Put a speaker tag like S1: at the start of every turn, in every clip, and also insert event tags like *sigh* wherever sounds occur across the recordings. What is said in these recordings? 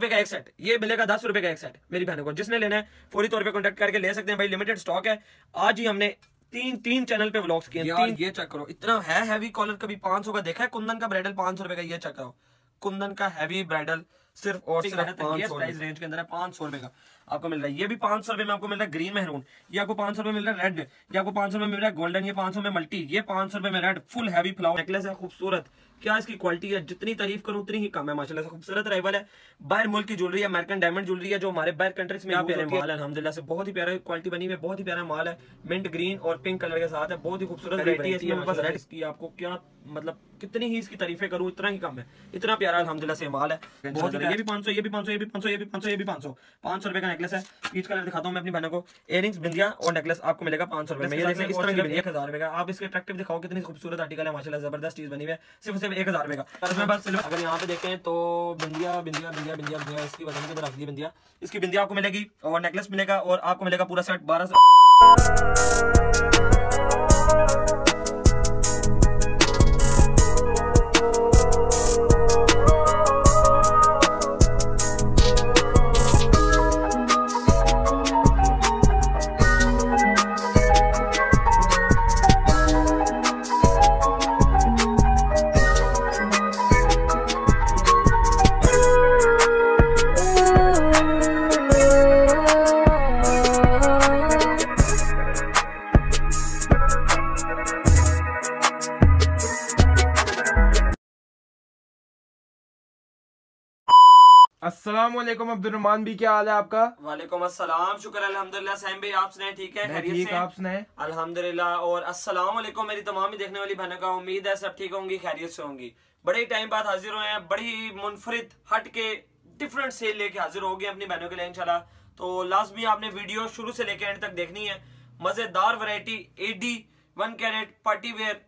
S1: रुपए का एक सेट ये मिलेगा दस रुपए का एक सेट मेरी बहनों को जिसने लेना है फोरी तौर पे कॉन्टेक्ट करके ले सकते हैं भाई लिमिटेड स्टॉक है आज ही हमने तीन तीन चैनल पे ब्लॉग्स किए तीन ये चेक करो इतना है हैवी कॉलर कभी पांच सौ का देखा है कुंदन का ब्राइडल पांच सौ रुपए का ये चेक करो कुंदन का हैवी ब्राइडल सिर्फ और सिर्फ तो पांच सौ रेंज के अंदर है पांच सौ रुपए का आपको मिल रहा है ये भी पांच सौ रुपए में आपको मिल रहा है ग्रीन मेहरून ये आपको पांच सौ रुपए मिल रहा है रेड ये आपको पांच सौ रुपए मिल रहा है गोल्डन ये पांच सौ में मल्टी ये पांच सौ रुपए में red full heavy flower necklace है खूबसूरत क्या इसकी क्वालिटी है जितनी तारीफ करो उतनी ही कम है माशाल्लाह खूबसूरत राइवल है बाहर मुल्क की ज्वेलरी अमेरिकन डायमंड ज्वेलरी है जो हमारे बाहर कंट्रीज में प्यारे माल है अलहमदिल्ला से बहुत ही प्यारा क्वालिटी बनी हुई बहुत ही प्यारा माल है मिंट ग्रीन और पिंक कलर के साथ है बहुत ही खूबसूरत है इसकी आपको क्या मतलब कितनी ही इसकी तारीफे करूँ इतना ही कम है इतना प्यारा अलहमदिल्ला से माल है अच्छा, बहुत ये भी पाँच सौ ये भी पांच सौ ये भी पांच सौ ये भी पांच सौ ये भी पांच सौ पांच सौ रुपए का नेकलेस है ईच कलर दिखाता हूँ मैं अपनी बहनों को एयरिंग्स बिंदिया और नेकलेस आपको मिलेगा पांच सौ रुपए में ये इस तरह की बिंदिया हजार रुपए का आप इसके अट्रेक्टिव दिखाओ कितनी खूबसूरत आर्टिकल है माशाला जबरदस्त चीज बनी हुई है सिर्फ सिर्फ एक हजार रुपए का अगर यहाँ पे देखें तो बिंदिया बिंदिया बिंदिया बिंदिया बिंदिया इसकी वजह के रख दी बिंदिया इसकी बिंदिया आपको मिलेगी और नेकलेस मिलेगा और आपको मिलेगा पूरा सेट बारह सौ असलम अब्दुलरमान भी क्या हाल है आपका वालेकुम असलम शुक्र अलहमदिल्ला साहिब भाई आप सुनाए ठीक है ठीक आप सुनाए अलहमदिल्ला और अस्सलाम वालेकुम मेरी तमाम ही देखने वाली बहनों का उम्मीद है सब ठीक होंगी खैरियत से होंगी बड़े टाइम बाद हाजिर हुए हैं बड़ी मुनफरद हट के डिफरेंट सेल लेके हाजिर हो गए अपनी बहनों के लिए इनशाला तो लास्ट भी आपने वीडियो शुरू से लेके एंड तक देखनी है मजेदार variety AD one carat party wear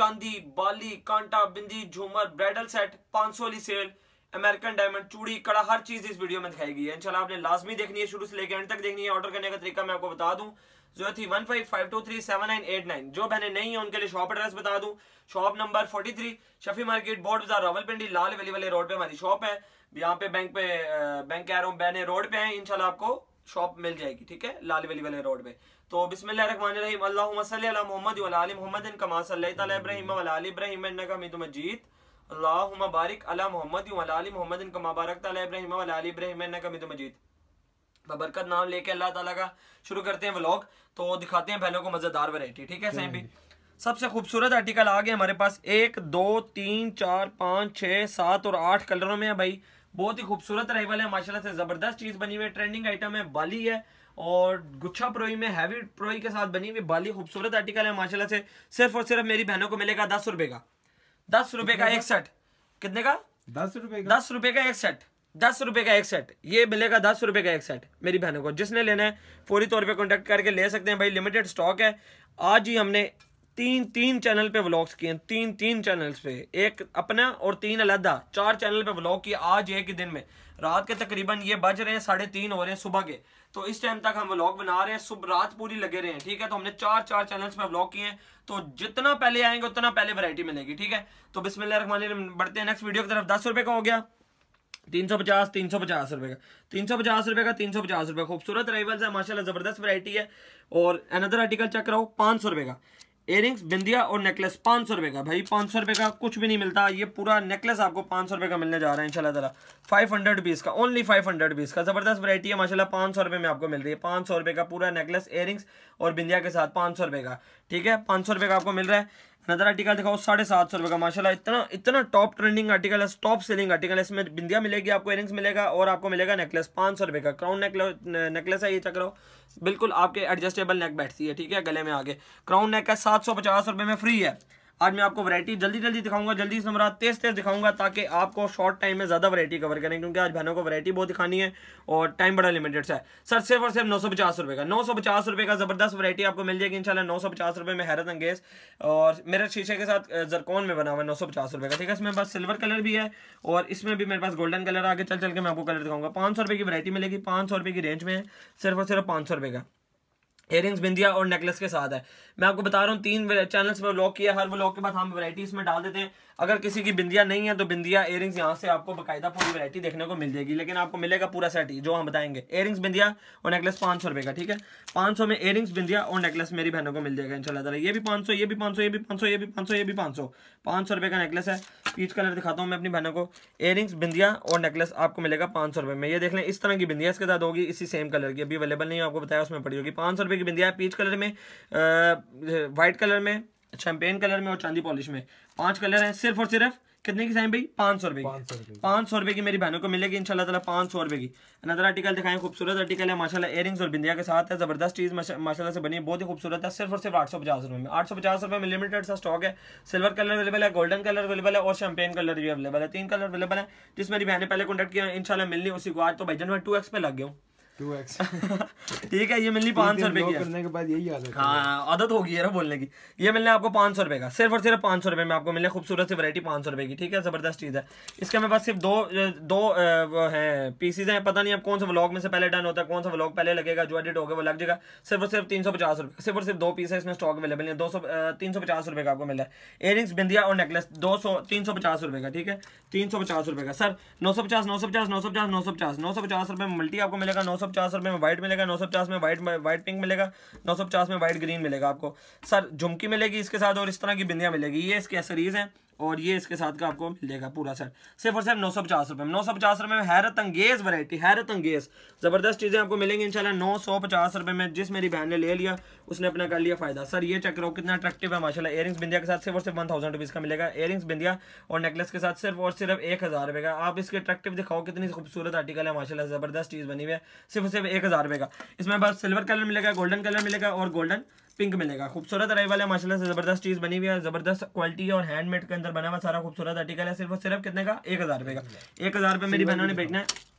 S1: चांदी बाली कांटा बिंदी झूमर ब्राइडल सेट पांच सौ वाली सेल अमेरिकन डायमंड चूड़ी कड़ा हर चीज इस वीडियो में दिखाई गई है इंशाल्लाह आपने लाजमी देखनी है शुरू से लेकर एंड तक देखनी है ऑर्डर करने का तरीका मैं आपको बता दूं जो थी one five five two three seven nine eight nine जो मैंने नहीं है उनके लिए शॉप एड्रेस बता दूं shop number forty three Shafi market बोर्ड बाजार रावलपिंडी लाल वली वाले रोड पे हमारी शॉप है यहाँ पे बैंक पे बैंक कह रहा हूँ बैने रोड पे है इनशाला आपको शॉप मिल जाएगी ठीक है लाल वली वाले रोड पे तो बिस्मिल्लाहमान मोहम्मद मोहम्मद कमा इब्राहिम इब्राहिम मजीद अल्लाहुम्मा बारिक अला मोहम्मद वाली मोहम्मद कमा बारक इब्राहिम वाली इब्राहिम कमिद मजीद बबरकत नाम लेके अल्लाह ताला का शुरू करते हैं व्लॉग तो दिखाते हैं पहले को मज़ेदार वैरायटी ठीक है सैम भी सबसे खूबसूरत आर्टिकल आ गया हमारे पास एक दो तीन चार पाँच छः सात और आठ कलरों में है भाई बहुत ही खूबसूरत राइवल है माशाल्लाह से ज़बरदस्त चीज़ बनी हुई है ट्रेंडिंग आइटम है बाली है और गुच्छा प्रोई में हैवी प्रोई के साथ बनी हुई बाली खूबसूरत आर्टिकल है माशाल्लाह से सिर्फ और सिर्फ मेरी बहनों को मिलेगा दस रुपये का दस रुपए का एक सेट कितने का दस रुपए दस रुपए का एक सेट दस रुपए का एक सेट ये मिलेगा दस रुपए का एक सेट मेरी बहनों को जिसने लेना है फौरी तौर पे कॉन्टेक्ट करके ले सकते हैं भाई लिमिटेड स्टॉक है आज ही हमने तीन तीन चैनल पे व्लॉग्स किए तीन तीन चैनल्स पे एक अपना और तीन अलहदा चार चैनल पे व्लॉग किए आज एक दिन में रात के तकरीबन ये बज रहे हैं साढ़े तीन हो रहे हैं सुबह के तो इस टाइम तक हम व्लॉग बना रहे हैं सुबह रात पूरी लगे रहे हैं ठीक है तो हमने चार चार चैनल्स पे व्लॉग किए हैं तो जितना पहले आएंगे उतना पहले वरायटी मिलेगी ठीक है तो बिस्मिल्लाह बढ़ते हैं नेक्स्ट वीडियो की तरफ दस रुपये का हो गया तीन सौ पचास तीन सौ पचास रुपए का तीन सौ पचास रुपए का तीन सौ पचास रुपए खूबसूरत राइवल्स है माशाल्लाह ज़बरदस्त वैरायटी है और अनदर आर्टिकल चेक कराओ पांच सौ रुपए का इयरिंग्स बिंदिया और नेकलेस पाँच सौ रुपये का भाई पाँच सौ रुपये का कुछ भी नहीं मिलता ये पूरा नेकलेस आपको पाँच सौ रुपये का मिलने जा रहा है इंशाल्लाह ज़रा फाइव हंड्रेड बीस का ओनली फाइव हंड्रेड बीस का ज़बरदस्त वैरायटी है माशाल्लाह पाँच सौ रुपये में आपको मिल रही है पाँच सौ रुपये का पूरा नेकलेस इयरिंग्स और बिंदिया के साथ पाँच सौ रुपये का ठीक है पाँच सौ रुपये का आपको मिल रहा है अनदर आर्टिकल दिखाओ साढ़े सात सौ रुपये का माशाल्लाह इतना इतना टॉप ट्रेंडिंग आर्टिकल है टॉप सेलिंग आर्टिकल है इसमें बिंदिया मिलेगी आपको इयरिंग्स मिलेगा और आपको मिलेगा नेकलेस पाँच सौ रुपये का क्राउन नेकलेस है ये चेक करो बिल्कुल आपके एडजस्टेबल नेक बैठती है ठीक है गले में आगे क्राउन नेक है सात सौ पचास रुपये में फ्री है आज मैं आपको वैरायटी जल्दी जल्दी दिखाऊंगा जल्दी से मेरा तेज तेज दिखाऊंगा ताकि आपको शॉर्ट टाइम में ज़्यादा वैरायटी कवर करें क्योंकि आज बहनों को वैरायटी बहुत दिखानी है और टाइम बड़ा लिमिटेड है सर सिर्फ और सिर्फ नौ सौ पचास रुपये का नौ सौ पचास रुपये का ज़बरदस्त वैरायटी आपको मिल जाएगी इंशाल्लाह नौ सौ पचास रुपये में हैरत अंगेज और मेरे शीशे के साथ जरकोन में बना हुआ नौ सौ पचास रुपये का ठीक है इसमें बस सिल्वर कलर भी है और इसमें भी मेरे पास गोल्डन कलर आगे चल चल के मैं आपको कलर दिखाऊंगा पांच सौ रुपये की वैरायटी मिलेगी पांच सौ रुपये की रेंज में है सिर्फ और सिर्फ पाँच सौ रुपये का एयरिंग्स बिंदिया और नेकलेस के साथ है मैं आपको बता रहा हूँ तीन चैनल्स पर ब्लॉग किया हर ब्लॉग के बाद हम वैरायटी इसमें डाल देते हैं अगर किसी की बिंदिया नहीं है तो बिंदिया एयरिंग्स यहाँ से आपको बकायदा पूरी वैरायटी देखने को मिल जाएगी लेकिन आपको मिलेगा पूरा सेट ही जो हम बताएंगे एयरिंग्स बिंदिया और नेकलेस पाँच सौ रुपये का ठीक है पाँच सौ में इयरिंग्स बिंदिया और नेकलेस मेरी बहनों को मिल जाएगा इन शाला ये भी पाँच सौ ये भी पाँच सौ ये भी पाँच सौ ये भी पाँच सौ ये भी पाँच सौ पाँच सौ रुपये का नेकलेस है पीच कलर दिखाता हूँ मैं अपनी बहनों को एयरिंग्स बिंदिया और नेकलेस आपको मिलेगा पाँच सौ रुपये में ये देख लें इस तरह की बिंदिया इसके साथ होगी इसी सेम कलर की अभी अवेलेबल नहीं है आपको बताया उसमें पड़ी होगी पाँच सौ रुपए की बिंदिया पीच कलर में व्हाइट कलर में चैंपियन कलर में और चांदी पॉलिश में पांच कलर हैं सिर्फ और सिर्फ कितने की साइन भाई पांच सौ रुपए की पाँच सौ रुपए की मेरी बहनों को मिलेगी इंशाल्लाह ताला पांच सौ रुपए की अनदर आर्टिकल दिखाएं खूबसूरत आर्टिकल है माशाल्लाह एयरिंग्स और बिंदिया के साथ है जबरदस्त चीज माशाल्लाह से बनी है बहुत ही खूबसूरत है सिर्फ और सिर्फ आठ सौ पचास रुपए में आठ सौ पचास रुपए में लिमिटेड सा स्टॉक है सिल्वर कलर अवेलेबल है गोल्डन कलर अवेलेबल है और शैम्पेन कलर भी अवेलेबल है तीन कलर अवेलेबल है जिस मेरी बहन ने पहले कॉन्टेक्ट किया इनशाला मिलनी उसी को आज तो भाई जन मैं टू पे लग गया हूँ *laughs* ठीक है ये मिलनी पाँच सौ रुपए की करने के बाद यही आदत हाँ आदत होगी यार बोलने की ये मिलने आपको पाँच सौ रुपए का सिर्फ और सिर्फ पाँच सौ रुपए में आपको मिलने खूबसूरत सी वैरायटी पाँच सौ रुपए की ठीक है ज़बरदस्त चीज़ है इसके मेरे पास सिर्फ दो दो है पीसीज हैं पता नहीं अब कौन सा ब्लॉग में से पहले डन होता है कौन सा ब्लॉग पहले लगेगा जो एडिट होगा वो लग जाएगा सिर्फ और सिर्फ तीन सौ पचास रुपये सिर्फ और सिर्फ दो पीस है इसमें स्टॉक अवेलेबल है दो सौ तीन सौ पचास रुपये का आपको मिला है रिंग्स बिंदिया और नेकलेस दो सौ तीन सौ पचास रुपये का ठीक है तीन सौ पचास रुपये का सर नौ सौ पचास नौ सौ पचास नौ सौ पचास नौ सौ पचास नौ सौ पचास रुपये में मल्टी आपको मिलेगा नौ सौ पचास रुपये में व्हाइट मिलेगा नौ सौ पचास में व्हाइट व्हाइट पिंक मिलेगा नौ सौ पचास में व्हाइट ग्रीन मिलेगा आपको सर झुमकी मिलेगी इसके साथ और इस तरह की बिंदियाँ मिलेगी ये इसकी एसरीज हैं और ये इसके साथ का आपको मिलेगा पूरा सेट सिर्फ और सिर्फ नौ सौ पचास रुपये में नौ सौ पचास रुपये में हैरत अंगेज वैरायटी हैरत अंगेज ज़बरदस्त चीज़ें आपको मिलेंगी इंशाल्लाह नौ सौ पचास रुपये में जिस मेरी बहन ने ले लिया उसने अपना कर लिया फ़ायदा सर ये चेक करो कितना अट्रैक्टिव है माशाला एयरिंग्स बिंदिया के साथ सिर्फ और सिर्फ वन थाउजेंड रुपीज़ का मिलेगा एयरिंग्स बिंदिया और नेकलेस के साथ सिर्फ और सिर्फ एक हज़ार का आप इसके अट्रैक्टिव दिखाओ कितनी खूबसूरत आर्टिकल है माशाला ज़बरदस्त चीज़ बनी हुई है सिर्फ और सिर्फ एक हज़ार रुपए का इसमें बस सिल्वर कलर मिलेगा गोल्डन कलर मिलेगा और गोल्डन पिंक मिलेगा खूबसूरत रही वाले माशाला से जबरदस्त चीज बनी हुई है जबरदस्त क्वालिटी है और हैंडमेड के अंदर बना हुआ सारा खूबसूरत आर्टिकल है सिर्फ और सिर्फ कितने का एक हजार रुपये का एक हजार रुपये मेरी बहनों ने बेचना है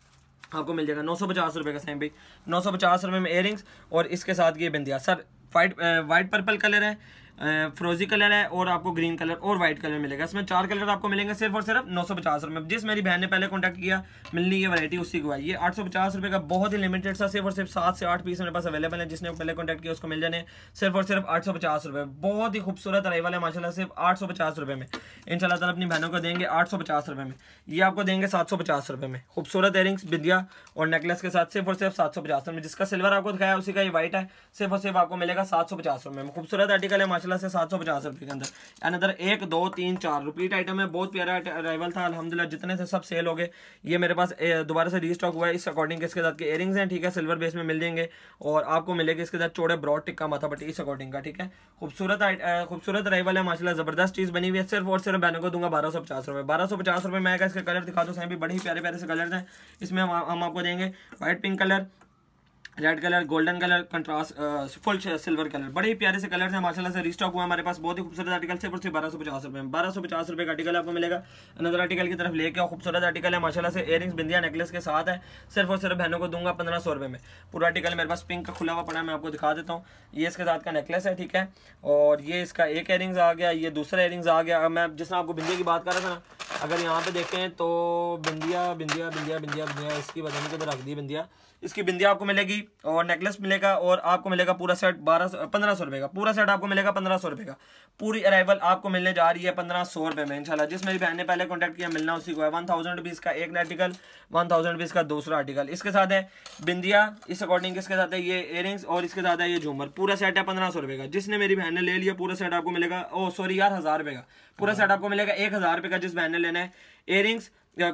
S1: आपको मिल जाएगा नौ सौ पचास रुपये का सैम भाई नौ सौ पचास रुपये में एयरिंग्स और इसके साथ ये बिंदिया sir white white purple colour है फ्रोजी कलर है और आपको ग्रीन कलर और व्हाइट कलर मिलेगा इसमें चार कलर आपको मिलेंगे सिर्फ और सिर्फ नौ सौ पचास रुपये जिस मेरी बहन ने पहले कॉन्टैक्ट किया मिलनी है वैरायटी उसी को आई ये आठ सौ पचास रुपये का बहुत ही लिमिटेड सा सिर्फ और सिर्फ सात से आठ पीस मेरे पास अवेलेबल है जिसने पहले कॉन्टैक्ट किया उसको मिल जाने सिर्फ और सिर्फ आठ सौ पचास रुपये बहुत ही खूबसूरत रही वाला माशाला सिर्फ आठ सौ पचास रुपये में इनशाला शाला अपनी बहनों को देंगे आठ सौ पचास रुपये में ये आपको देंगे सात सौ पचास रुपये में खूबसूरत एयरिंग्स बिंदिया और नेकलेस के साथ सिर्फ और सिर्फ सात सौ पचास रुपए जिसका सिल्वर आपको दिखाया उसी का ये वाइट है सिर्फ और सिर्फ आपको मिलेगा सात सौ पचास रुपये में खूबसूरत आर्टिकल है माशाल्लाह से सात सौ पचास रुपये के अंदर अदर एक दो तीन चार रिपीट आइटम है बहुत प्यारा अराइवल था अलहमदिल्ला जितने से सब सेल हो गए ये मेरे पास दोबारा से रीस्टॉक हुआ है इस अकॉर्डिंग के इसके साथ के एयरिंग्स हैं ठीक है सिल्वर बेस में मिल जाएंगे और आपको मिलेगी इसके साथ चौड़े ब्रॉड टिक्का माथा पट्टी इस अकॉर्डिंग का ठीक है खूबसूरत खूबसूरत अराइवल है माशाला जबरदस्त चीज़ बनी हुई है सिर्फ और सिर्फ बैनों को दूंगा बारह सौ पचास रुपये बारह सौ पचास रुपये मैं इसका कलर दिखा दो सही भी बड़े ही प्यारे प्यारे से कलर हैं इसमें हम आपको देंगे white pink colour red colour golden colour contrast full silver colour बड़े ही प्यारे से कलर है माशाल्लाह से रिस्टॉक हुआ हमारे पास बहुत ही खूबसूरत आर्टिकल सिर्फ सिर्फ बारह सौ पचास रुपये बारह सौ पचास रुपये का आर्टिकल आपको मिलेगा अनदर आर्टिकल की तरफ लेके खूबसूरत आर्टिकल है माशाला से एयरिंग्स बिंदिया नेकलेस के साथ है सिर्फ और सिर्फ बहनों को दूंगा पंद्रह सौ रुपये में पूरा आर्टिकल मेरे पास पिंक का खुला हुआ पड़ा मैं आपको दिखा देता हूँ ये इसके साथ का नेकलेस है ठीक है और ये इसका एक एयरिंग्स आ गया ये दूसरा एयरिंग्स आ गया मैं जिस आपको बिंदिया की बात कर रहा था ना अगर यहाँ पे देखें तो बिंदिया बिंदिया बिंदिया बिंदिया बिंदिया इसकी वजह में तो रख दी बिंदिया इसकी बिंदी आपको मिलेगी और नेकलेस मिलेगा और आपको मिलेगा पूरा सेट बारह पंद्रह सौ रुपये का पूरा सेट आपको मिलेगा पंद्रह सौ रुपये का पूरी अराइवल आपको मिलने जा रही है पंद्रह सौ रुपये में इंशाल्लाह जिस मेरी बहन ने पहले कॉन्टेक्ट किया मिलना उसी को है वन थाउजेंड रुपीज़ का एक आर्टिकल वन थाउजेंड रुपीज़ का दूसरा आर्टिकल इसके साथ है बिंदिया इस अकॉर्डिंग इसके साथ है ये इयरिंग्स और इसके साथ है ये झूमर पूरा सेट है पंद्रह सौ रुपए का जिसने मेरी बहन ने ले लिया पूरा सेट आपको मिलेगा ओ सॉरी यार हज़ार रुपये का पूरा सेट हाँ। आपको मिलेगा एक हज़ार रुपये का जिस बहन ने लेना है इयरिंग्स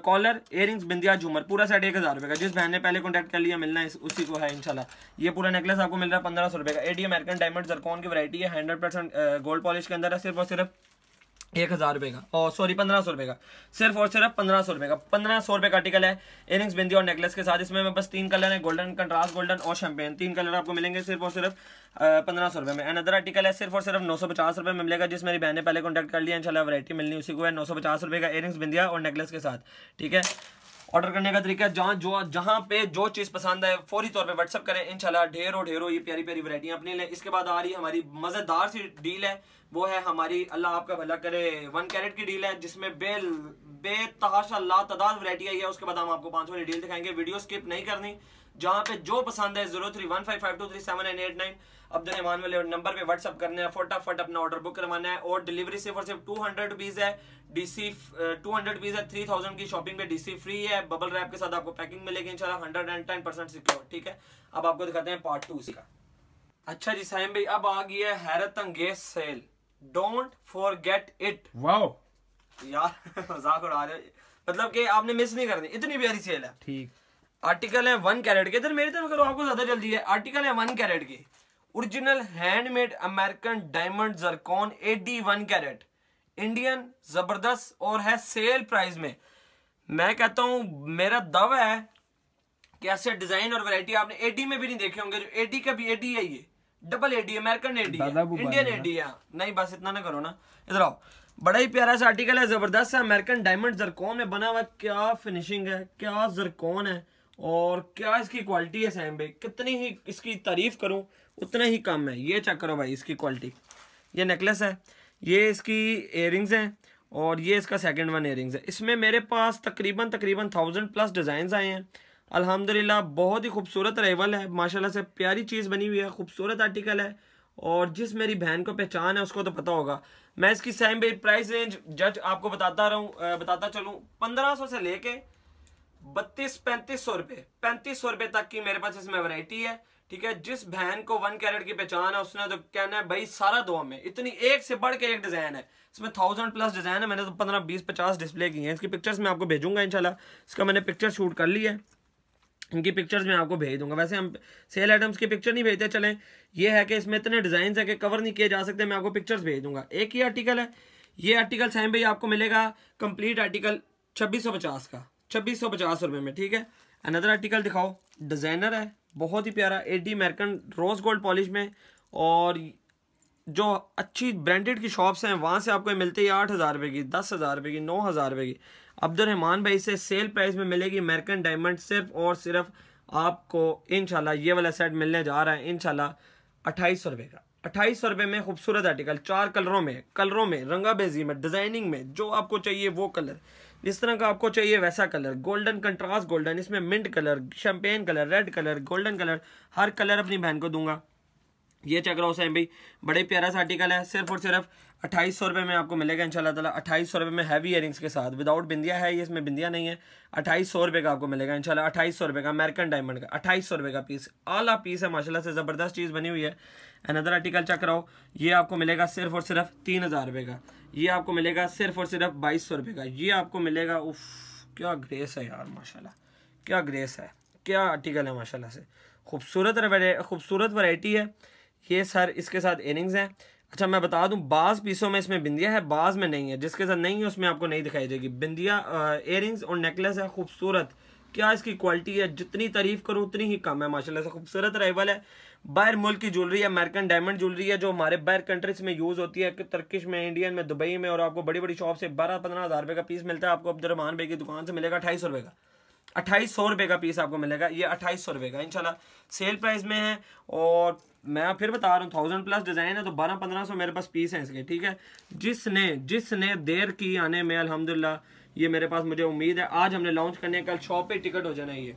S1: कॉलर एयरिंग्स बिंदिया झूमर पूरा सेट एक हज़ार रुपए का जिस बहन ने पहले कॉन्टेक्ट कर लिया मिलना है उसी को है इंशाल्लाह ये पूरा नेकलेस आपको मिल रहा है पंद्रह सौ रुपए का एडी अमेरिकन डायमंड जरकॉन की वैरायटी है हंड्रेड परसेंट गोल्ड पॉलिश के अंदर है सिर्फ और सिर्फ एक हज़ार रुपए का और सॉरी पंद्रह सौ रुपए का सिर्फ और सिर्फ पंद्रह सौ रुपए का पंद्रह सौ रुपए का आर्टिकल है इयरिंग्स बिंदी और नेकलेस के साथ इसमें बस तीन कलर है गोल्डन कंट्रास्ट गोल्डन और शैम्पेन तीन कलर आपको मिलेंगे सिर्फ और सिर्फ पंद्रह सौ रुपए में एंड अदर आर्टिकल है सिर्फ और सिर्फ नौ सौ पचास रुपये में मिलेगा जिस मेरी बहन ने पहले कॉन्टैक्ट कर लिया इनशाला वरायटी मिलनी उसी को है नौ सौ पचास रुपये का इयरिंग्स बिंदिया और नेकलेस के साथ ठीक है ऑर्डर करने का तरीका जहाँ जो जहाँ पे जो चीज़ पसंद है फौरी तौर पे व्हाट्सअप करें इंशाल्लाह ढेरों ढेरों ये प्यारी प्यारी वरायटियाँ अपने लें इसके बाद आ रही हमारी मज़ेदार सी डील है वो है हमारी अल्लाह आपका भला करे वन कैरेट की डील है जिसमें बेल बेतहाशा ला तदाद वरायटी आई है उसके बाद हम आपको पांच वाली डील दिखाएंगे वीडियो स्किप नहीं करनी जहां पे जो पसंद है zero three one five five two three seven एन एट नाइन अब्दुल रहमान वाले नंबर पे व्हाट्सअप करने हैं फटाफट अपना ऑर्डर बुक करवाना है और डिलीवरी सिर्फ और सिर्फ टू हंड्रेड रुपीज है डीसी टू हंड्रेड रुपीज है थ्री थाउजेंड की शॉपिंग पे डीसी फ्री है बबल रैप के साथ आपको पैकिंग मिलेगी इंशाल्लाह hundred and ten percent secure ठीक है अब आपको दिखाते हैं पार्ट टू इसका अच्छा जी साहिम भाई अब आ गई है हैरत अंगेज sale don't forget it wow यार *laughs* मजाक उड़ा रहे मतलब कि आपने मिस नहीं करनी इतनी प्यारी सेल है ठीक आर्टिकल है वन कैरेट के इधर मेरी तरफ करो आपको ज्यादा जल्दी है आर्टिकल है वन कैरेट के original handmade American diamond zircon AD one carat Indian जबरदस्त और है सेल प्राइस में मैं कहता हूं मेरा दवा है कि ऐसे डिजाइन और वैरायटी आपने एटी में भी नहीं देखे होंगे जो एटी का भी एटी है ये double AD American AD Indian AD नहीं बस इतना ना करो ना इधर आओ बड़ा ही प्यारा सा आर्टिकल है जबरदस्त है अमेरिकन डायमंड जरकोन में बना हुआ क्या फिनिशिंग है क्या जरकोन है और क्या इसकी क्वालिटी है सैम भाई कितनी ही इसकी तारीफ करूं उतना ही कम है ये चेक करो भाई इसकी क्वालिटी ये नेकलेस है ये इसकी एयरिंग्स हैं और ये इसका सेकंड वन एयरिंग्स है इसमें मेरे पास तकरीबन तकरीबन थाउजेंड प्लस डिजाइन आए हैं अल्हम्दुलिल्लाह बहुत ही खूबसूरत रेवल है माशाल्लाह से प्यारी चीज़ बनी हुई है खूबसूरत आर्टिकल है और जिस मेरी बहन को पहचान है उसको तो पता होगा मैं इसकी सेम बेट प्राइस रेंज जज आपको बताता रहूँ बताता चलूँ पंद्रह सौ से लेके बत्तीस पैंतीस सौ रुपये पैंतीस सौ रुपये तक की मेरे पास इसमें वैरायटी है ठीक है जिस बहन को वन कैरेट की पहचान है उसने तो कहना है भाई सारा दो में इतनी एक से बढ़ के एक डिज़ाइन है इसमें थाउजेंड प्लस डिज़ाइन है मैंने तो पंद्रह बीस पचास डिस्प्ले की हैं इसकी पिक्चर्स मैं आपको भेजूंगा इंशाल्लाह इसका मैंने पिक्चर शूट कर ली है इनकी पिक्चर्स मैं आपको भेज दूंगा वैसे हम सेल आइटम्स की पिक्चर नहीं भेजते चलें ये है कि इसमें इतने डिज़ाइन है कि कवर नहीं किए जा सकते मैं आपको पिक्चर्स भेज दूंगा एक ही आर्टिकल है ये आर्टिकल सैम भाई आपको मिलेगा कंप्लीट आर्टिकल छब्बीस सौ पचास का छब्बीस सौ पचास रुपये में ठीक है अनदर आर्टिकल दिखाओ डिज़ाइनर है बहुत ही प्यारा AD American rose gold polish में और जो अच्छी ब्रांडेड की शॉप्स हैं वहाँ से आपको मिलती है आठ हज़ार रुपये की दस हज़ार रुपये की नौ हज़ार रुपये की अब्दुलरहमान भाई से सेल प्राइस में मिलेगी अमेरिकन डायमंड सिर्फ और सिर्फ आपको इनशाला ये वाला सेट मिलने जा रहा है इनशाला अट्ठाईस सौ रुपये का अट्ठाईस सौ रुपये में खूबसूरत आर्टिकल चार कलरों में कलरों में रंगा बेजी में डिजाइनिंग में जो आपको चाहिए वो कलर जिस तरह का आपको चाहिए वैसा कलर गोल्डन कंट्रास्ट गोल्डन इसमें mint colour champagne colour red colour golden colour हर कलर अपनी बहन को दूंगा ये चेक रहा सैम भाई बड़े प्यारा सा आर्टिकल है सिर्फ और सिर्फ अट्ठाईस सौ रुपये में आपको मिलेगा इन शाला तला अट्ठाईस सौ रुपये में हैवी ईयरिंग्स के साथ विदाउट बिंदिया है ये इसमें बिंदिया नहीं है अट्ठाईस सौ रुपये का आपको मिलेगा इन शाला अट्ठाईस सौ रुपये का अमेरिकन डायमंड का अट्ठाईस सौ रुपये का पीस आला पीस है माशाल्लाह से ज़बरदस्त चीज़ बनी हुई है अनदर आर्टिकल चेक कराओ ये आपको मिलेगा सिर्फ और सिर्फ तीन हज़ार रुपये का ये आपको मिलेगा सिर्फ और सिर्फ बाईस सौ रुपये का ये आपको मिलेगा उफ क्या ग्रेस है यार माशाला क्या ग्रेस है क्या आर्टिकल है माशाला से खूबसूरत खूबसूरत वराइटी है ये सर इसके साथ एयरिंग्स हैं अच्छा मैं बता दूं बाज़ पीसों में इसमें बिंदिया है बाज़ में नहीं है जिसके साथ नहीं है उसमें आपको नहीं दिखाई देगी बिंदिया एयरिंग्स और नेकलेस है खूबसूरत क्या इसकी क्वालिटी है जितनी तारीफ करूँ उतनी ही कम है माशाल्लाह से खूबसूरत राइवल है बाहर मुल्क की ज्वेलरी है अमेरिकन डायमंड ज्वेलरी है जो हमारे बाहर कंट्रीज में यूज़ होती है तर्किश में इंडियन में दुबई में और आपको बड़ी बड़ी शॉप से बारह पंद्रह हज़ार रुपये का पीस मिलता है आपको अब्दुलरमान भाई की दुकान से मिलेगा ढाई सौ रुपये का अट्ठाईस सौ रुपये का पीस आपको मिलेगा ये अट्ठाईस सौ रुपये का इनशाला सेल प्राइस में है और मैं फिर बता रहा हूँ थाउजेंड प्लस डिज़ाइन है तो बारह पंद्रह सौ मेरे पास पीस हैं इसके ठीक है जिसने जिसने देर की आने में अलहमदिल्ला ये मेरे पास मुझे उम्मीद है आज हमने लॉन्च करने कल शॉप पे टिकट हो जाना ये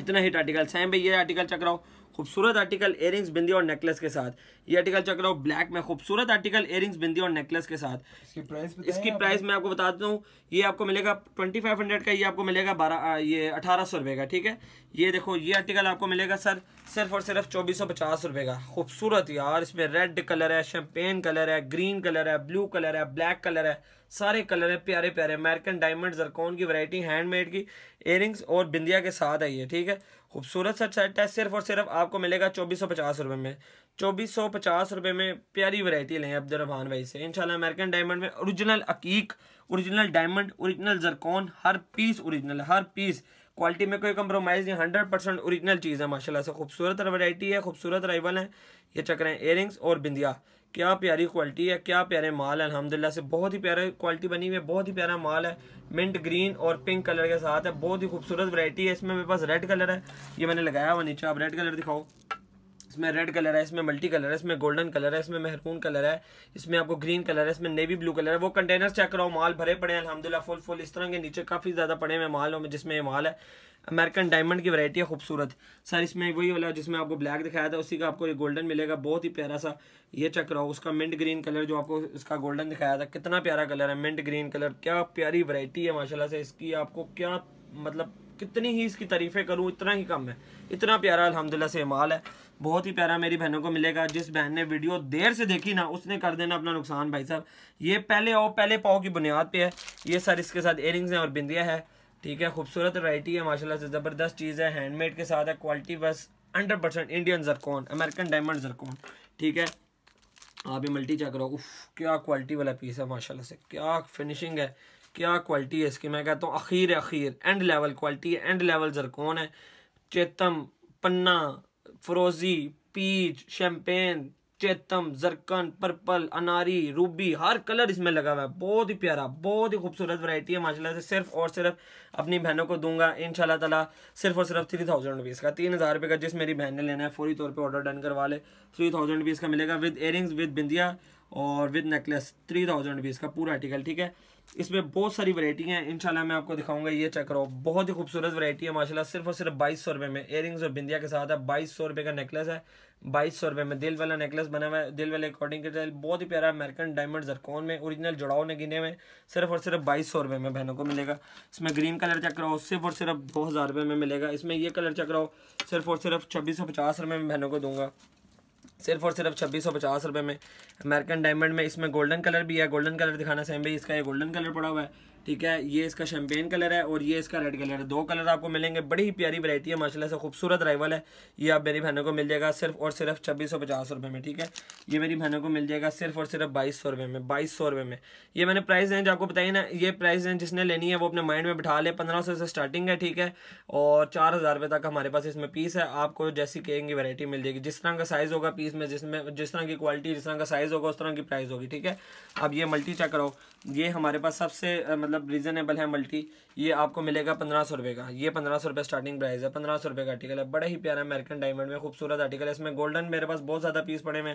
S1: इतना हिट आर्टिकल सैम भाई ये आर्टिकल चक रहा खूबसूरत आर्टिकल एयरिंग्स बिंदी और नेकलेस के साथ ये आर्टिकल चेक करो ब्लैक में खूबसूरत आर्टिकल एयरिंग्स बिंदी और नेकलेस के साथ इसकी प्राइस इसकी प्राइस मैं आपको बता देता हूँ ये आपको मिलेगा ट्वेंटी फाइव हंड्रेड का ये आपको मिलेगा बारह ये अठारह सौ रुपए का ठीक है ये देखो ये आर्टिकल आपको मिलेगा सर सिर्फ और सिर्फ चौबीस सौ पचास रुपए का खूबसूरत यार इसमें रेड कलर है शैम्पेन कलर है ग्रीन कलर है ब्लू कलर है ब्लैक कलर है सारे कलर है प्यारे प्यारे अमेरिकन डायमंड जरकोन की वैरायटी हैंडमेड की इयरिंग्स और बिंदिया के साथ आई है ठीक है खूबसूरत सा सेट है सिर्फ और सिर्फ आपको मिलेगा चौबीस सौ पचास रुपये में चौबीस सौ पचास रुपये में प्यारी वैरायटी लें अब्दुलरहमान भाई से इंशाल्लाह अमेरिकन डायमंड में ओरिजिनल अकीक ओरिजिनल डायमंड ओरिजिनल जरकोन हर पीस ओरिजिनल हर पीस क्वालिटी में कोई कंप्रोमाइज़ नहीं हंड्रेड परसेंट ओरिजिनल चीज़ है माशाल्लाह से खूबसूरत वैरायटी है खूबसूरत राइवल है ये चक्र हैं एयरिंग्स और बिंदिया क्या प्यारी क्वालिटी है क्या प्यारे माल है अलहमदिल्ला से बहुत ही प्यारा क्वालिटी बनी हुई है बहुत ही प्यारा माल है मिंट ग्रीन और पिंक कलर के साथ है बहुत ही खूबसूरत वरायटी है इसमें मेरे पास रेड कलर है ये मैंने लगाया हुआ नीचे आप रेड कलर दिखाओ इसमें रेड कलर है इसमें मल्टी कलर है इसमें गोल्डन कलर है इसमें महरून कलर है इसमें आपको ग्रीन कलर है इसमें नेवी ब्लू कलर है वो कंटेनर चेक कराओ माल भरे पड़े हैं अलहमदिल्ला फुल फुल इस तरह के नीचे काफ़ी ज़्यादा पड़े हुए माल में जिसमें ये माल है अमेरिकन डायमंड की वैरायटी है खूबसूरत सर इसमें वही वाला जिसमें आपको ब्लैक दिखाया था उसी का आपको ये गोल्डन मिलेगा बहुत ही प्यारा सा ये चेक कराओ उसका मिंट ग्रीन कलर जो आपको इसका गोल्डन दिखाया था कितना प्यारा कलर है मिंट ग्रीन कलर क्या प्यारी वरायटी है माशाला से इसकी आपको क्या मतलब कितनी ही इसकी तारीफ़ें करूँ इतना ही कम है इतना प्यारा अलहमदिल्ला से माल है बहुत ही प्यारा मेरी बहनों को मिलेगा जिस बहन ने वीडियो देर से देखी ना उसने कर देना अपना नुकसान भाई साहब ये पहले और पहले पाओ की बुनियाद पे है ये सर इसके साथ एयरिंग्स हैं और बिंदिया है ठीक है खूबसूरत वैरायटी है माशाल्लाह से ज़बरदस्त चीज़ है हैंडमेड के साथ है क्वालिटी बस hundred percent Indian zircon American diamond zircon ठीक है आप ही मल्टी चेक करो उफ क्या क्वालिटी वाला पीस है माशाला से क्या फिनिशिंग है क्या क्वालिटी है इसकी मैं कहता हूँ अखीर है अखीर एंड लेवल क्वालिटी है एंड लेवल जरकोन है चेतम पन्ना फरोजी पीच शैम्पेन चेतम जरकन पर्पल अनारी रूबी हर कलर इसमें लगा हुआ है बहुत ही प्यारा बहुत ही खूबसूरत वैरायटी है माशाल्लाह से सिर्फ और सिर्फ अपनी बहनों को दूंगा इन ताला सिर्फ और सिर्फ थ्री थाउजेंड रुपीज़ का तीन हज़ार रुपये का जिस मेरी बहन ने लेना है फौरी तौर पे ऑर्डर डन करवा ले थ्री थाउजेंड रुपीज़ का मिलेगा विद एयरिंग्स विद बिंदिया और with necklace three thousand rupees का पूरा आर्टिकल ठीक है इसमें बहुत सारी वैरायटी हैं इनशाला मैं आपको दिखाऊंगा ये चेक करो बहुत ही खूबसूरत वरायटी है माशाला सिर्फ और सिर्फ बाईस सौ रुपये में एयरिंग्स और बिंदिया के साथ है बाईस सौ रुपये का नेकलेस है बाईस सौ रुपये में दिल वाला नेकलेस बना हुआ है दिल वाले अकॉर्डिंग के बहुत ही प्यारा अमेरिकन डायमंड जरकोन में ओरिजिनल जुड़ाओ ने गिने में सिर्फ और सिर्फ बाईस सौ रुपये में बहनों को मिलेगा इसमें ग्रीन कलर चेक कराओ सिर्फ और सिर्फ दो हज़ार रुपये में मिलेगा इसमें ये कलर चेक कराओ सिर्फ और सिर्फ छब्बीस सौ पचास रुपये में बहनों को दूंगा सिर्फ और सिर्फ छब्बीस सौ पचास रुपये में अमेरिकन डायमंड में इसमें गोल्डन कलर भी है गोल्डन कलर दिखाना सेम भाई इसका ये गोल्डन कलर पड़ा हुआ है ठीक है ये इसका शैम्पेन कलर है और ये इसका रेड कलर है दो कलर आपको मिलेंगे बड़ी ही प्यारी वैरायटी है माशाल्लाह से खूबसूरत राइवल है ये आप मेरी बहनों को मिल जाएगा सिर्फ और सिर्फ छब्बीस सौ पचास रुपये में ठीक है ये मेरी बहनों को मिल जाएगा सिर्फ और सिर्फ बाईस सौ रुपये में बाईस सौ रुपये में ये मैंने प्राइस रेंज आपको बताई ना ये प्राइस रेंज जिसने लेनी है वो अपने माइंड में बिठा ले पंद्रह सौ से स्टार्टिंग है ठीक है और चार हज़ार रुपये तक हमारे पास इसमें पीस है आपको जैसी कहेंगी वैरायटी मिल जाएगी जिस तरह का साइज़ होगा पीस में जिसमें जिस तरह की क्वालिटी जिस तरह का साइज़ होगा उस तरह की प्राइस होगी ठीक है अब ये मल्टी चेक कराओ ये हमारे पास सबसे मतलब रीज़नेबल है मल्टी ये आपको मिलेगा पंद्रह सौ रुपये का ये पंद्रह सौ रुपये स्टार्टिंग प्राइस है पंद्रह सौ रुपये का आर्टिकल है बड़ा ही प्यारा अमेरिकन डायमंड में खूबसूरत आर्टिकल है इसमें गोल्डन मेरे पास बहुत ज़्यादा पीस पड़े हुए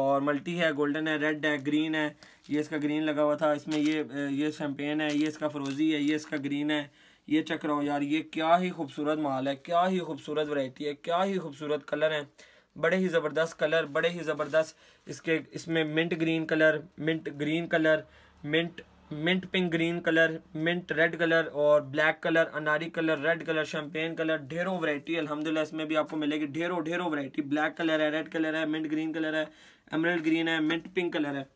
S1: और मल्टी है गोल्डन है रेड है ग्रीन है ये इसका ग्रीन लगा हुआ था इसमें ये ये शैम्पेन है ये इसका फ्रोजी है ये इसका ग्रीन है ये चेक कराओ यार ये क्या ही खूबसूरत माल है क्या ही खूबसूरत वैरायटी है क्या ही खूबसूरत कलर है बड़े ही ज़बरदस्त कलर बड़े ही ज़बरदस्त इसके इसमें mint green colour mint green colour mint mint pink green colour mint red colour और ब्लैक कलर अनारी colour red colour champagne colour ढेरों वरायटी अलहमदिल्ला इसमें भी आपको मिलेगी ढेरों ढेरों वरायटी ब्लैक कलर है रेड कलर है मिंट ग्रीन कलर है एमरल्ड ग्रीन है मिंट पिंक कलर है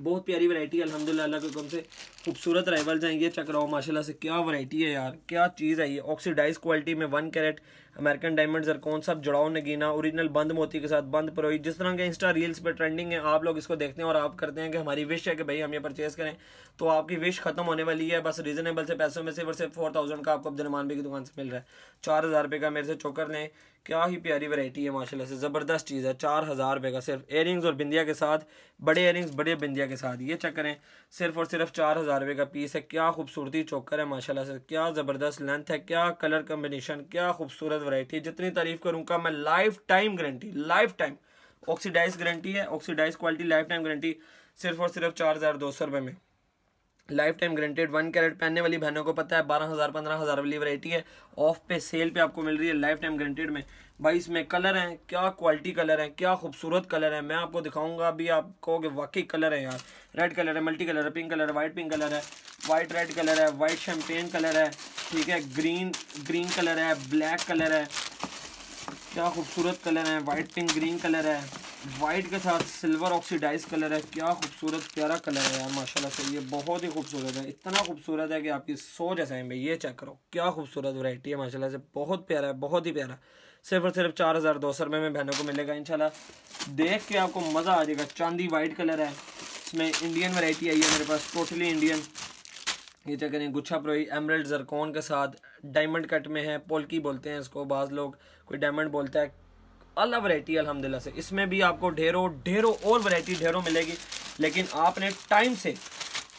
S1: बहुत प्यारी वरायटी अलहमदिल्ला अल्लाह के कम से खूबसूरत राइवल्स हैं ये चक्राओ रहा हूँ से क्या वरायटी है यार क्या चीज़ है ये ऑक्सीडाइज क्वालिटी में one carat American diamond zircon सब जुड़ाओ नगीना ओरिजिनल बंद मोती के साथ बंद परोई जिस तरह के इंस्टा रील्स पर ट्रेंडिंग है आप लोग इसको देखते हैं और आप करते हैं कि हमारी विश है कि भाई हम ये परचेज़ करें तो आपकी विश खत्म होने वाली है बस रीजनेबल से पैसों में सिर्फ और सिर्फ फोर थाउजेंड का आपको अब्दुलरमान भी की दुकान से मिल रहा है चार हज़ार रुपये का मेरे से चोकर लें क्या ही प्यारी वैरायटी है माशाल्लाह से ज़बरदस्त चीज़ है चार हज़ार रुपये का सिर्फ एयरिंग्स और बिंदिया के साथ बड़े एयरिंग्स बड़े बिंदिया के साथ ये चेक करें सिर्फ और सिर्फ चार हज़ार रुपये का पीस है क्या खूबसूरती चोकर है माशाल्लाह से क्या ज़बरदस्त लेंथ है क्या कलर कम्बिनेशन क्या खूबसूरत खूबसूरत वैरायटी जितनी तारीफ करूँ का मैं lifetime guarantee lifetime oxidise guarantee है oxidise quality lifetime guarantee सिर्फ और सिर्फ चार हज़ार दो सौ रुपये में lifetime guaranteed one carat पहनने वाली बहनों को पता है बारह हज़ार पंद्रह हज़ार वाली वैरायटी है ऑफ पे सेल पे आपको मिल रही है लाइफ टाइम गारंटेड में भाई इसमें कलर हैं क्या क्वालिटी कलर है क्या खूबसूरत कलर है मैं आपको दिखाऊंगा अभी आप कहोगे वाकई कलर है यार रेड कलर है मल्टी कलर है पिंक कलर है वाइट पिंक कलर है वाइट रेड कलर है वाइट शैम्पेन कलर है ठीक है ग्रीन ग्रीन कलर है ब्लैक कलर है क्या खूबसूरत कलर है वाइट पिंक ग्रीन कलर है वाइट के साथ सिल्वर ऑक्सीडाइज कलर है क्या खूबसूरत प्यारा कलर है यार माशाल्लाह से ये बहुत ही खूबसूरत है इतना खूबसूरत है कि आपकी सो जैसा है भाई ये चेक करो क्या खूबसूरत वैरायटी है माशाल्लाह से बहुत प्यारा है बहुत ही प्यारा सिर्फ और सिर्फ चार हज़ार दो सौ रुपये में बहनों को मिलेगा इंशाल्लाह देख के आपको मज़ा आ जाएगा चांदी वाइट कलर है इसमें इंडियन वैरायटी आई है मेरे पास टोटली इंडियन ये चेक करें गुच्छा प्रोई एमरल्ड जरकोन के साथ डायमंड कट में है पोलकी बोलते हैं इसको बाज़ लोग कोई डायमंड बोलता है अला वैरायटी अलहमदिल्ला से इसमें भी आपको ढेरों ढेरों और वरायटी ढेरों मिलेगी लेकिन आपने टाइम से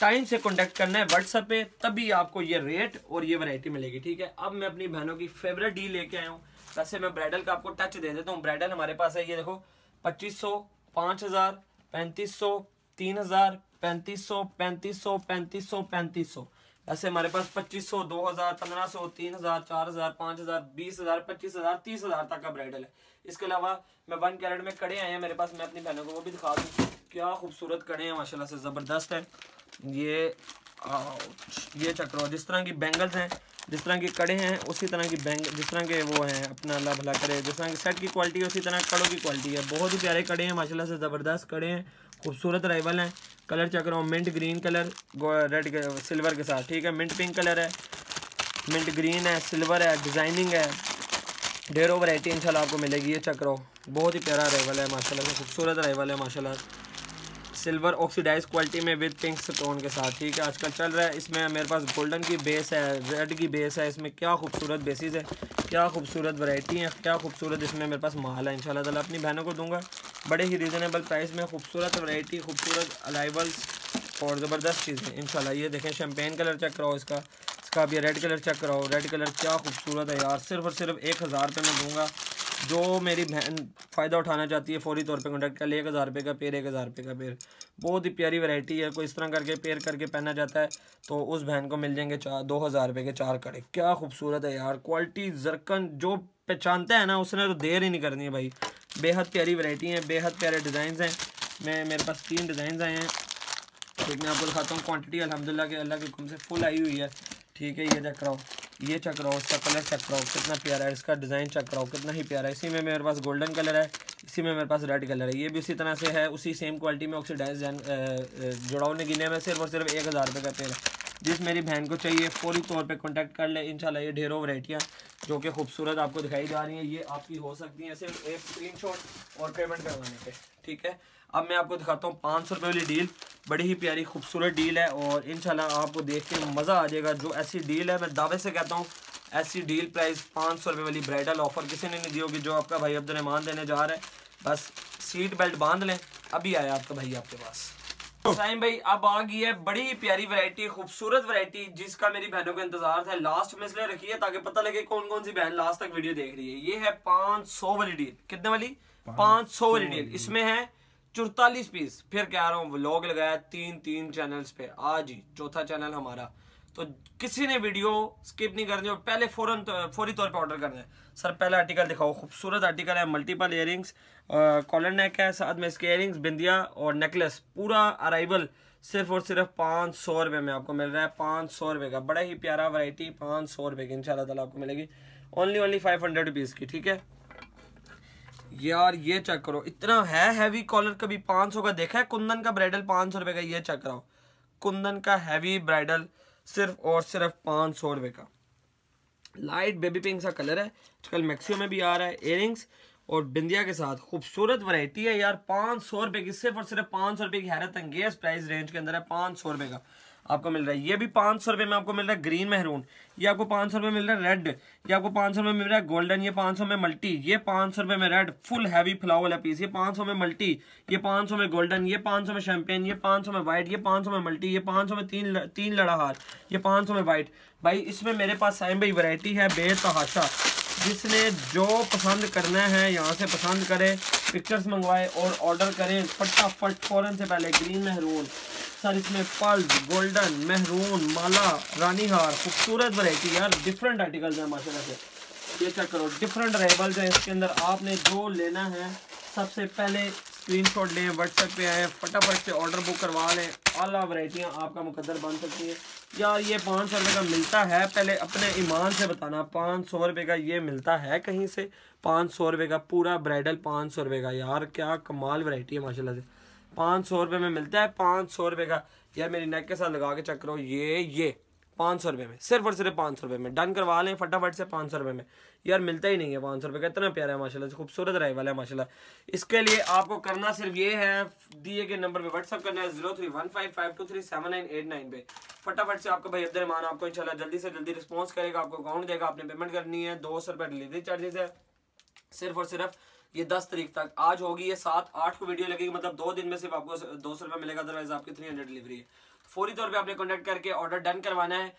S1: टाइम से कॉन्टेक्ट करना है व्हाट्सएप पे तभी आपको ये रेट और ये वरायटी मिलेगी ठीक है अब मैं अपनी बहनों की फेवरेट डील लेके आया हूँ वैसे मैं ब्राइडल का आपको टच दे देता हूँ ब्राइडल हमारे पास है ये देखो पच्चीस सौ पाँच हज़ार पैंतीस सौ तीन हज़ार पैंतीस सौ पैंतीस सौ पैंतीस सौ पैंतीस सौ ऐसे हमारे पास पच्चीस सौ दो हजार पंद्रह सौ तीन हजार चार हजार पाँच हजार बीस हजार पच्चीस हजार तीस हजार तक का ब्राइडल है इसके अलावा मैं वन कैरेट में कड़े आए हैं मेरे पास मैं अपनी बहनों को वो भी दिखा दूँ क्या खूबसूरत कड़े हैं माशाला से ज़बरदस्त है ये ये चक्रो जिस तरह की बैंगल्स हैं जिस तरह के कड़े हैं उसी तरह की बैंग जिस तरह के वो हैं अपना अल्लाह भला करे जिस तरह की सेट की क्वालिटी है उसी तरह कड़ों की क्वालिटी है बहुत ही प्यारे कड़े हैं माशाल्लाह से ज़बरदस्त कड़े हैं खूबसूरत राइवल हैं कलर चेक करो mint green colour red silver के साथ ठीक है मिंट पिंक कलर है मिंट ग्रीन है सिल्वर है डिज़ाइनिंग है ढेरों वैरायटी इन आपको मिलेगी ये चेक करो बहुत ही प्यारा राइवल है माशाल्लाह खूबसूरत राइवल है माशाल्लाह सिल्वर ऑक्सीडाइज क्वालिटी में विद पिंक स्टोन के साथ ठीक है आजकल चल रहा है इसमें मेरे पास गोल्डन की बेस है रेड की बेस है इसमें क्या खूबसूरत बेसिस है क्या खूबसूरत वरायटी है क्या खूबसूरत इसमें मेरे पास माल है इन शाला अपनी बहनों को दूंगा बड़े ही रीज़नेबल प्राइस में खूबसूरत वैरायटी खूबसूरत अलाइवल्स और ज़बरदस्त चीज़ें इन ये देखें शैम्पेन कलर चेक कराओ इसका इसका भी रेड कलर चेक कराओ रेड कलर क्या खूबसूरत है यार सिर्फ और सिर्फ एक हज़ार रुपये में दूँगा जो मेरी बहन फ़ायदा उठाना चाहती है फौरी तौर पर कॉन्टैक्ट कर ले एक हज़ार रुपये का पेड़ एक हज़ार रुपये का पेड़ बहुत ही प्यारी वैरायटी है कोई इस तरह करके पेयर करके पहना जाता है तो उस बहन को मिल जाएंगे चार दो हज़ार रुपये के चार कड़े क्या खूबसूरत है यार क्वालिटी जरकन जो पहचानता है ना उसने तो देर ही नहीं करनी है भाई बेहद प्यारी वैरायटी हैं बेहद प्यारे डिज़ाइन हैं मैं मेरे पास तीन डिज़ाइन आए हैं तो मैं आपको दिखाता हूँ क्वान्टिटी अलहमदिल्ला के अल्लाह के हुक्म से फुल आई हुई है ठीक है ये चेक कराओ ये चेक कराओ इसका कलर चेक कराओ कितना प्यारा है इसका डिज़ाइन चेक कराओ कितना ही प्यारा है इसी में मेरे पास गोल्डन कलर है इसी में मेरे पास रेड कलर है ये भी उसी तरह से है उसी सेम क्वालिटी में ऑक्सीडाइज जुड़ाओ ने गिने में सिर्फ और सिर्फ एक हज़ार रुपये का पेड़ है जिस मेरी बहन को चाहिए फौरी तौर पे कांटेक्ट कर ले इंशाल्लाह ये ढेरों वैरायटियाँ जो कि खूबसूरत आपको दिखाई जा रही हैं ये आपकी हो सकती हैं सिर्फ एक स्क्रीनशॉट और पेमेंट करवाने पे ठीक है अब मैं आपको दिखाता हूँ पाँच सौ वाली डील बड़ी ही प्यारी खूबसूरत डील है और इन आपको देख के मज़ा आ जाएगा जो ऐसी डील है मैं दावे से कहता हूँ ऐसी डील प्राइस पाँच सौ रुपये वाली ब्राइडल ऑफर किसी ने नहीं दी होगी जो आपका भाई अब्दुलरहमान देने जा रहा है बस सीट बेल्ट बांध लें अभी आया आपका भाई आपके पास Oh. साइम भाई अब आ गई है बड़ी ही प्यारी वैरायटी खूबसूरत वैरायटी जिसका मेरी बहनों का इंतजार था लास्ट में इसलिए रखी है ताकि पता लगे कौन कौन सी बहन लास्ट तक वीडियो देख रही है ये है पांच वाली डील कितने वाली पांच सौ वाली डील इसमें है चौतालीस पीस फिर कह रहा हूँ व्लॉग लगाया तीन तीन चैनल्स पे आज ही चौथा चैनल हमारा तो किसी ने वीडियो स्किप नहीं करनी और पहले फ़ौरन तो, फौरी तौर पे ऑर्डर करना है सर पहला आर्टिकल दिखाओ खूबसूरत आर्टिकल है मल्टीपल इयरिंग्स कॉलर नेक है साथ में इसके इयरिंग्स बिंदिया और नेकलेस पूरा अराइवल सिर्फ और सिर्फ पाँच सौ रुपये में आपको मिल रहा है पाँच सौ रुपये का बड़ा ही प्यारा वराइटी पाँच सौ रुपये की इन ताला आपको मिलेगी only only five hundred rupees की ठीक है यार ये चेक करो इतना है हैवी कॉलर कभी पाँच सौ का देखा है कुंदन का ब्राइडल पाँच सौ रुपये का ये चेक कराओ कुंदन का हैवी ब्राइडल सिर्फ और सिर्फ पाँच सौ रुपये का लाइट बेबी पिंक सा कलर है आजकल मैक्सीम में भी आ रहा है एयरिंग्स और बिंदिया के साथ खूबसूरत वरायटी है यार पाँच सौ रुपये की सिर्फ और सिर्फ पाँच सौ रुपये की हैरत अंगेज प्राइस रेंज के अंदर है पाँच सौ रुपये का आपको मिल रहा है ये भी पाँच सौ रुपये में आपको मिल रहा है ग्रीन महरून ये आपको पाँच सौ रुपये मिल रहा है रेड ये आपको पाँच सौ रुपये मिल रहा है गोल्डन ये पाँच सौ में मल्टी ये पाँच सौ रुपये में रेड फुल हैवी फ्लावर है पीस ये पाँच सौ में मल्टी ये पाँच सौ में गोल्डन ये पाँच सौ में शैम्पेन ये पाँच सौ में वाइट ये पाँच सौ में मल्टी ये पाँच सौ में तीन तीन लड़ा हार ये पाँच सौ में वाइट भाई इसमें मेरे पास साइम भाई वैरायटी है बेतहाशा जिसने जो पसंद करना है यहाँ से पसंद करे पिक्चर्स मंगवाए और ऑर्डर करें फटाफट फ़ौरन से पहले ग्रीन महरून सर इसमें पल्स गोल्डन महरून माला रानी हार खूबसूरत वरायटी यार डिफरेंट आर्टिकल्स हैं माशाल्लाह से ये चेक करो डिफरेंट रेबल्स हैं इसके अंदर आपने जो लेना है सबसे पहले स्क्रीनशॉट लें व्हाट्सएप पे आएँ फटाफट से ऑर्डर बुक करवा लें आला वरायटियाँ आपका मुकदर बन सकती है यार ये पाँच सौ रुपये का मिलता है पहले अपने ईमान से बताना पाँच सौ रुपये का ये मिलता है कहीं से पाँच सौ रुपये का पूरा ब्राइडल पाँच सौ रुपये का यार क्या कमाल वरायटी है माशाल्लाह से पाँच सौ रुपये में मिलता है पाँच सौ रुपये का यार मेरी नेक के साथ लगा के चेक करो ये ये पाँच सौ रुपये में सिर्फ और सिर्फ पाँच सौ रुपये में डन करवा लें फटाफट से पाँच सौ रुपये में यार मिलता ही नहीं है पाँच सौ रुपये का इतना प्यारा है माशाल्लाह खूबसूरत रहे वाला है माशाल्लाह इसके लिए आपको करना सिर्फ ये है दिए गए नंबर पे व्हाट्सअप करना है zero three one five five two three seven nine eight nine पे फटाफट से आपका भाई अब्दुलरमान आपको इंशाल्लाह जल्दी से जल्दी रिस्पॉन्स करेगा आपको अकाउंट देगा आपने पेमेंट करनी है दो सौ रुपये डिलीवरी चार्जेस है सिर्फ और सिर्फ ये दस तारीख तक आज होगी ये सात आठ को वीडियो लगेगी मतलब दो दिन में सिर्फ आपको दो सौ रुपया मिलेगा अदरवाइज आपकी थ्री हंड्रेड डिलीवरी है फौरी तौर पर आपने कॉन्टेक्ट करके ऑर्डर डन करवाना है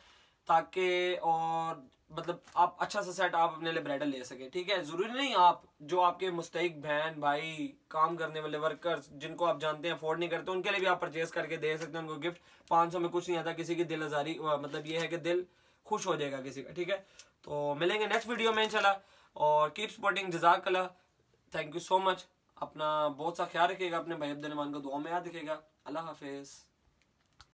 S1: ताकि और मतलब आप अच्छा सा सेट आप अपने लिए ब्राइडल ले सकें ठीक है ज़रूरी नहीं आप जो आपके मुस्तक बहन भाई काम करने वाले वर्कर्स जिनको आप जानते हैं अफोर्ड नहीं करते उनके लिए भी आप परचेस करके दे सकते हैं उनको गिफ्ट पाँच सौ में कुछ नहीं आता किसी की दिल आजारी मतलब ये है कि दिल खुश हो जाएगा किसी का ठीक है तो मिलेंगे नेक्स्ट वीडियो में इंशाल्लाह और कीप सपोर्टिंग जजाकला थैंक यू सो मच अपना बहुत सा ख्याल रखेगा अपने भाई अब्दुलरमान को दुआ में याद रखेगा अल्लाह हाफिज़